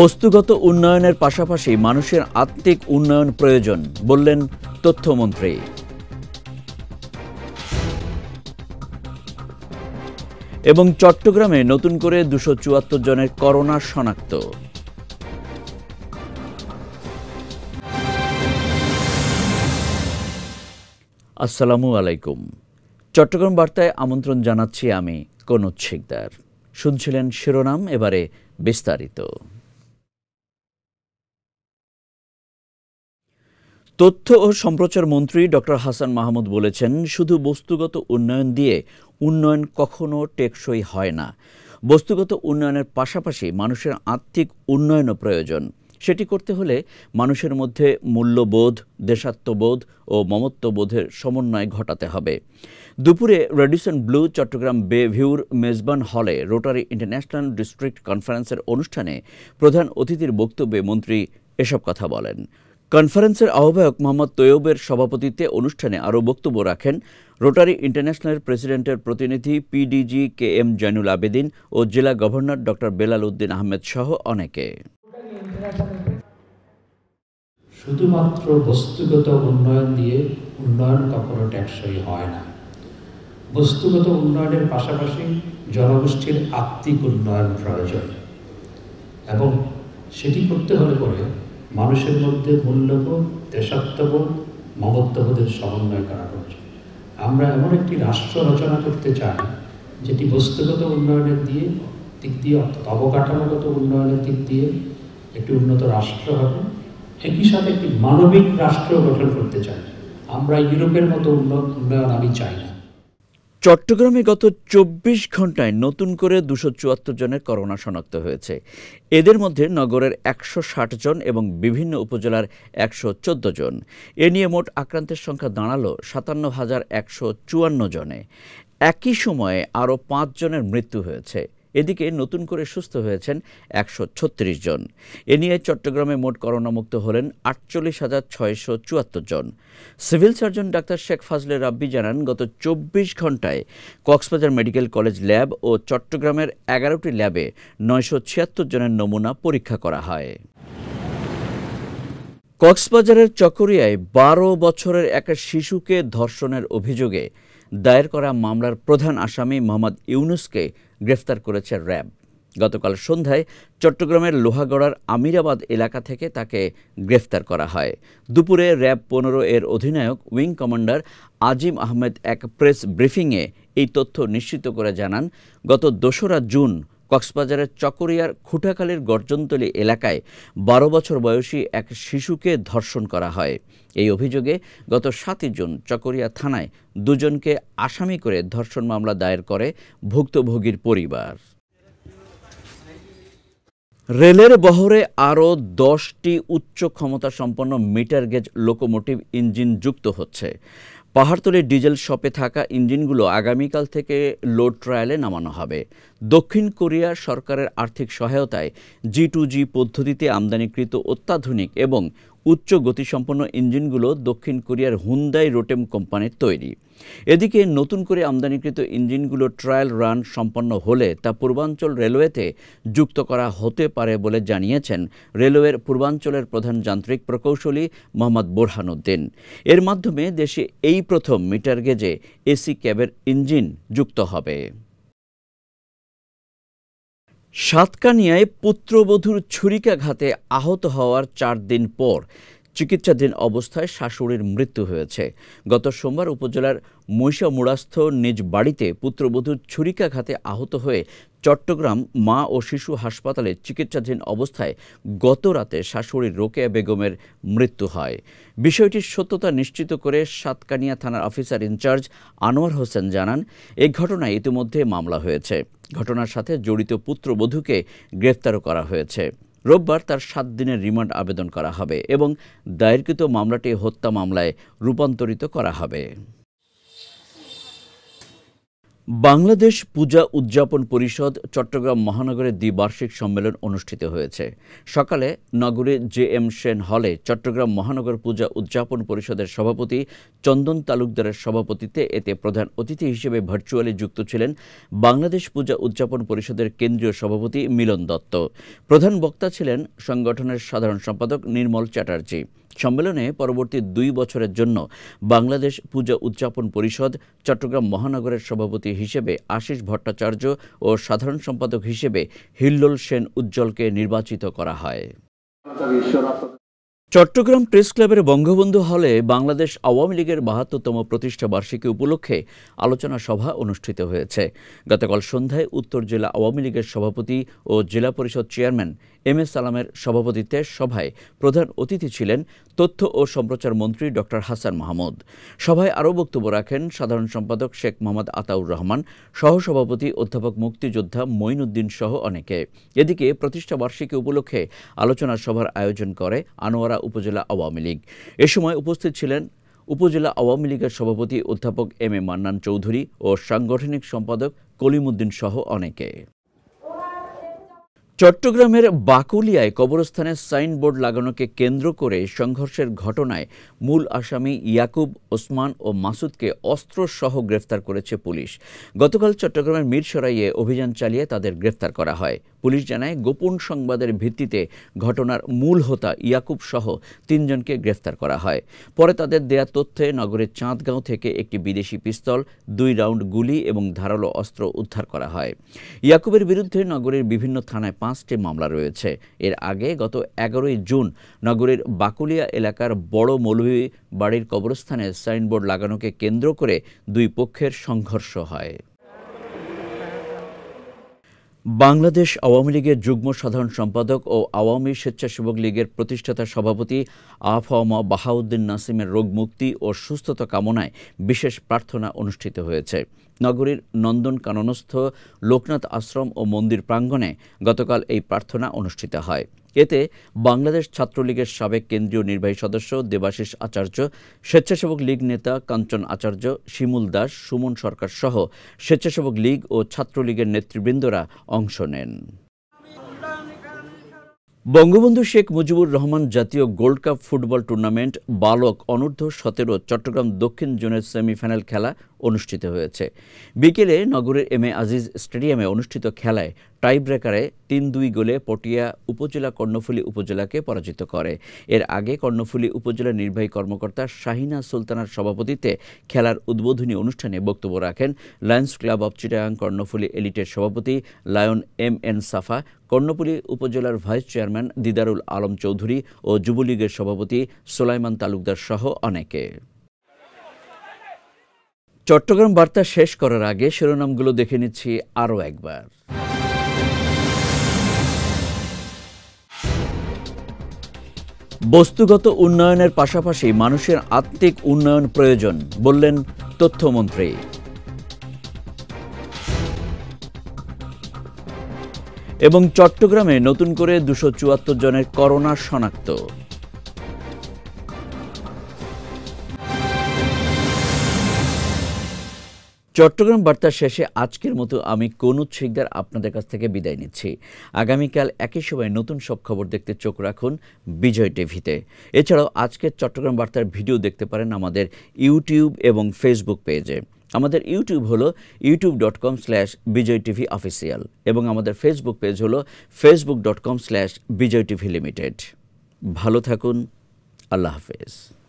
বস্তুগত উন্নয়নের পাশাপাশি মানুষের আত্মিক উন্নয়ন প্রয়োজন বললেন তথ্যমন্ত্রী এবং চট্টগ্রামে নতুন করে দুশো চুয়াত্তর জনের করোনা শনাক্ত আসসালামু আলাইকুম চট্টগ্রাম বার্তায় আমন্ত্রণ জানাচ্ছি আমি কনুজ শুনছিলেন শিরোনাম এবারে বিস্তারিত তথ্য ও সম্প্রচার মন্ত্রী ডক্টর হাসান মাহমুদ বলেছেন শুধু বস্তুগত উন্নয়ন দিয়ে উন্নয়ন কখনো টেকসই হয় না বস্তুগত উন্নয়নের পাশাপাশি মানুষের আত্মিক উন্নয়নও প্রয়োজন সেটি করতে হলে মানুষের মধ্যে মূল্যবোধ দেশাত্মবোধ ও মমত্ববোধের সমন্বয় ঘটাতে হবে দুপুরে রেডিসন ব্লু চট্টগ্রাম বে ভিউর মেজবান হলে রোটারি ইন্টারন্যাশনাল ডিস্ট্রিক্ট কনফারেন্সের অনুষ্ঠানে প্রধান অতিথির বক্তব্যে মন্ত্রী এসব কথা বলেন কনফারেন্সের আহ্বায়ক মোহাম্মদ তৈয়বের সভাপতিত্বে অনুষ্ঠানে আরও বক্তব্য রাখেন রোটারি ইন্টারন্যাশনালের প্রেসিডেন্টের প্রতিনিধি PDG K M Joynul Abedin ও জেলা গভর্নর ডক্টর বেলাল উদ্দিন আহমেদ সহ অনেকে শুধুমাত্র বস্তুগত উন্নয়ন দিয়ে উন্নয়ন কখনো ট্যাক্সই হয় না বস্তুগত উন্নয়নের পাশাপাশি জনগোষ্ঠীর আত্মিক উন্নয়ন প্রয়োজন এবং সেটি করতে হলে পরে মানুষের মধ্যে মূল্যবোধ দেশাত্মবোধ মমত্ববোধের সমন্বয় করা প্রয়োজন আমরা এমন একটি রাষ্ট্র রচনা করতে চাই যেটি বস্তুগত উন্নয়নের দিয়ে দিক দিয়ে অর্থাৎ অবকাঠামোগত উন্নয়নের দিক দিয়ে একটি উন্নত রাষ্ট্র হবে একই সাথে একটি মানবিক রাষ্ট্র গঠন করতে চাই আমরা ইউরোপের মতো উন্নয়ন আমি চাই না চট্টগ্রামে গত চব্বিশ ঘন্টায় নতুন করে দুশো চুয়াত্তর জনের করোনা শনাক্ত হয়েছে এদের মধ্যে নগরের একশো ষাট জন এবং বিভিন্ন উপজেলার একশো চোদ্দ জন এ নিয়ে মোট আক্রান্তের সংখ্যা দাঁড়ালো সাতান্ন হাজার একশো চুয়ান্ন জনে একই সময়ে আরও পাঁচ জনের মৃত্যু হয়েছে এদিকে নতুন করে সুস্থ হয়েছেন একশো জন এ নিয়ে চট্টগ্রামে মোট করোনামুক্ত হলেন আটচল্লিশ হাজার ছয়শো চুয়াত্তর জন civil surgeon doctor Sheikh Fazle Rabbi জানান গত চব্বিশ ঘন্টায় কক্সবাজার মেডিকেল কলেজ ল্যাব ও চট্টগ্রামের এগারোটি ল্যাবে নয়শো ছিয়াত্তর জনের নমুনা পরীক্ষা করা হয় কক্সবাজারের চকরিয়ায় বারো বছরের এক শিশুকে ধর্ষণের অভিযোগে দায়ের করা মামলার প্রধান আসামি মোহাম্মদ ইউনুসকে গ্রেফতার করেছে র্যাব গতকাল সন্ধ্যায় চট্টগ্রামের লোহাগড়ার আমিরাবাদ এলাকা থেকে তাকে গ্রেফতার করা হয় দুপুরে র্যাব পনেরো এর অধিনায়ক উইং কমান্ডার আজিম আহমেদ এক প্রেস ব্রিফিংয়ে এই তথ্য নিশ্চিত করে জানান গত দোসরা জুন কক্সবাজারের চকরিয়ার খুটাখালীর গর্জনতলি এলাকায় বারো বছর বয়সী এক শিশুকে ধর্ষণ করা হয় এই অভিযোগে গত সাতই জুন চকরিয়া থানায় দুজনকে আসামি করে ধর্ষণ মামলা দায়ের করে ভুক্তভোগীর পরিবার রেলের বহরে আরও দশটি উচ্চ ক্ষমতা সম্পন্ন মিটার গেজ লোকোমোটিভ ইঞ্জিন যুক্ত হচ্ছে পাহাড়তলের ডিজেল শপে থাকা ইঞ্জিনগুলো আগামীকাল থেকে লোড ট্রায়ালে নামানো হবে দক্ষিণ কোরিয়া সরকারের আর্থিক সহায়তায় জি টু জি পদ্ধতিতে আমদানিকৃত অত্যাধুনিক এবং উচ্চ গতিসম্পন্ন ইঞ্জিনগুলো দক্ষিণ কোরিয়ার হুন্দাই রোটেম কোম্পানির তৈরি এদিকে নতুন করে আমদানিকৃত ইঞ্জিনগুলো ট্রায়াল রান সম্পন্ন হলে তা পূর্বাঞ্চল রেলওয়েতে যুক্ত করা হতে পারে বলে জানিয়েছেন রেলওয়ের পূর্বাঞ্চলের প্রধান যান্ত্রিক প্রকৌশলী মোহাম্মদ বোরহানুদ্দিন এর মাধ্যমে দেশে এই প্রথম মিটার গেজে এসি ক্যাবের ইঞ্জিন যুক্ত হবে সাতকানিয়ায় পুত্রবধূর ছুরিকাঘাতে আহত হওয়ার চার দিন পর চিকিৎসাধীন অবস্থায় শাশুড়ির মৃত্যু হয়েছে গত সোমবার উপজেলার মৈশামুড়াস্থ নিজ বাড়িতে পুত্রবধূর ছুরিকাঘাতে আহত হয়ে চট্টগ্রাম মা ও শিশু হাসপাতালে চিকিৎসাধীন অবস্থায় গত রাতে শাশুড়ি রোকেয়া বেগমের মৃত্যু হয় বিষয়টির সত্যতা নিশ্চিত করে সাতকানিয়া থানার অফিসার ইনচার্জ আনোয়ার হোসেন জানান এই ঘটনায় ইতিমধ্যে মামলা হয়েছে ঘটনার সাথে জড়িত পুত্রবধূকে গ্রেফতারও করা হয়েছে রোববার তার সাত দিনের রিমান্ড আবেদন করা হবে এবং দায়েরকৃত মামলাটি হত্যা মামলায় রূপান্তরিত করা হবে বাংলাদেশ পূজা উদযাপন পরিষদ চট্টগ্রাম মহানগরের দ্বিবার্ষিক সম্মেলন অনুষ্ঠিত হয়েছে সকালে নগরীর জে এম সেন হলে চট্টগ্রাম মহানগর পূজা উদযাপন পরিষদের সভাপতি চন্দন তালুকদারের সভাপতিত্বে এতে প্রধান অতিথি হিসেবে ভার্চুয়ালি যুক্ত ছিলেন বাংলাদেশ পূজা উদযাপন পরিষদের কেন্দ্রীয় সভাপতি মিলন দত্ত প্রধান বক্তা ছিলেন সংগঠনের সাধারণ সম্পাদক নির্মল চ্যাটার্জী সম্মেলনে পরবর্তী দুই বছরের জন্য বাংলাদেশ পূজা উদযাপন পরিষদ চট্টগ্রাম মহানগরের সভাপতি হিসেবে আশিস ভট্টাচার্য ও সাধারণ সম্পাদক হিসেবে হিল্লোল সেন উজ্জ্বলকে নির্বাচিত করা হয় চট্টগ্রাম প্রেস ক্লাবের বঙ্গবন্ধু হলে বাংলাদেশ আওয়ামী লীগের বাহাত্তরতম প্রতিষ্ঠা বার্ষিকী উপলক্ষে আলোচনা সভা অনুষ্ঠিত হয়েছে গতকাল সন্ধ্যায় উত্তর জেলা আওয়ামী লীগের সভাপতি ও জেলা পরিষদ চেয়ারম্যান এম এস সালামের সভাপতিত্বে সভায় প্রধান অতিথি ছিলেন তথ্য ও সম্প্রচার মন্ত্রী ডক্টর হাসান মাহমুদ সভায় আরও বক্তব্য রাখেন সাধারণ সম্পাদক শেখ মোহাম্মদ আতাউর রহমান সহসভাপতি অধ্যাপক মুক্তিযোদ্ধা মঈনুদ্দিন সহ অনেকে এদিকে প্রতিষ্ঠা বার্ষিকী উপলক্ষে আলোচনা সভার আয়োজন করে আনোয়ারা উপজেলা আওয়ামী লীগ এ সময় উপস্থিত ছিলেন উপজেলা আওয়ামী লীগের সভাপতি অধ্যাপক এম এ মান্নান চৌধুরী ও সাংগঠনিক সম্পাদক কলিমুদ্দিন সহ অনেকে চট্টগ্রামের বাকুলিয়ায় কবরস্থানে সাইনবোর্ড লাগানোকে কেন্দ্র করে সংঘর্ষের ঘটনায় মূল আসামি ইয়াকুব ওসমান ও মাসুদকে অস্ত্রসহ গ্রেফতার করেছে পুলিশ গতকাল চট্টগ্রামের মিরসরাইয়ে অভিযান চালিয়ে তাদের গ্রেফতার করা হয় পুলিশ জানায় গোপন সংবাদের ভিত্তিতে ঘটনার মূল হোতা ইয়াকুব সহ তিনজনকে গ্রেফতার করা হয় পরে তাদের দেয়া তথ্যে নগরের চাঁদগাঁও থেকে একটি বিদেশি পিস্তল দুই রাউন্ড গুলি এবং ধারালো অস্ত্র উদ্ধার করা হয় ইয়াকুবের বিরুদ্ধে নগরের বিভিন্ন থানায় পাঁচটি মামলা রয়েছে এর আগে গত এগারোই জুন নগরের বাকুলিয়া এলাকার বড় মৌলভী বাড়ির কবরস্থানে সাইনবোর্ড লাগানোকে কেন্দ্র করে দুই পক্ষের সংঘর্ষ হয় বাংলাদেশ আওয়ামী লীগের যুগ্ম সাধারণ সম্পাদক ও আওয়ামী স্বেচ্ছাসেবক লীগের প্রতিষ্ঠাতা সভাপতি আফওয়ামা বাহাউদ্দিন নাসিমের রোগমুক্তি ও সুস্থতা কামনায় বিশেষ প্রার্থনা অনুষ্ঠিত হয়েছে নগরীর নন্দন কাননস্থ লোকনাথ আশ্রম ও মন্দির প্রাঙ্গণে গতকাল এই প্রার্থনা অনুষ্ঠিত হয় এতে বাংলাদেশ ছাত্রলীগের সাবেক কেন্দ্রীয় নির্বাহী সদস্য দেবাশিস আচার্য স্বেচ্ছাসেবক লীগ নেতা কাঞ্চন আচার্য শিমুল দাস সুমন সরকার সহ স্বেচ্ছাসেবক লীগ ও ছাত্রলীগের নেতৃবৃন্দরা অংশ নেন বঙ্গবন্ধু শেখ মুজিবুর রহমান জাতীয় গোল্ড কাপ ফুটবল টুর্নামেন্ট বালক অনূর্ধ্ব সতেরো চট্টগ্রাম দক্ষিণ জোনের সেমিফাইনাল খেলা অনুষ্ঠিত হয়েছে বিকেলে নগরের এম এ আজিজ স্টেডিয়ামে অনুষ্ঠিত খেলায় টাই ব্রেকারে তিন দুই গোলে পটিয়া উপজেলা কর্ণফুলী উপজেলাকে পরাজিত করে এর আগে কর্ণফুলী উপজেলা নির্বাহী কর্মকর্তা শাহিনা সুলতানার সভাপতিত্বে খেলার উদ্বোধনী অনুষ্ঠানে বক্তব্য রাখেন Lions Club of Chittagong Karnaphuli এলিটের সভাপতি Lion M N Safa Karnapuri উপজেলার ভাইস চেয়ারম্যান দিদারুল আলম চৌধুরী ও যুবলীগের সভাপতি সোলাইমান তালুকদার সহ অনেকে চট্টগ্রাম বার্তা শেষ করার আগে শিরোনামগুলো দেখে নিচ্ছি আরও একবার বস্তুগত উন্নয়নের পাশাপাশি মানুষের আত্মিক উন্নয়ন প্রয়োজন বললেন তথ্যমন্ত্রী এবং চট্টগ্রামে নতুন করে দুশো জনের করোনা শনাক্ত চট্টগ্রাম বার্তা শেষে আজকের মতো আমি কনুদ শিকদার আপনাদের কাছ থেকে বিদায় নিচ্ছি আগামীকাল একই সময় নতুন সব খবর দেখতে চোখ রাখুন বিজয় টিভিতে এছাড়াও আজকের চট্টগ্রাম বার্তার ভিডিও দেখতে পারেন আমাদের ইউটিউব এবং ফেসবুক পেজে আমাদের ইউটিউব হলো YouTube dot com slash Bijoy TV official এবং আমাদের ফেসবুক পেজ হলো Facebook dot com slash Bijoy TV limited ভালো থাকুন আল্লাহ হাফেজ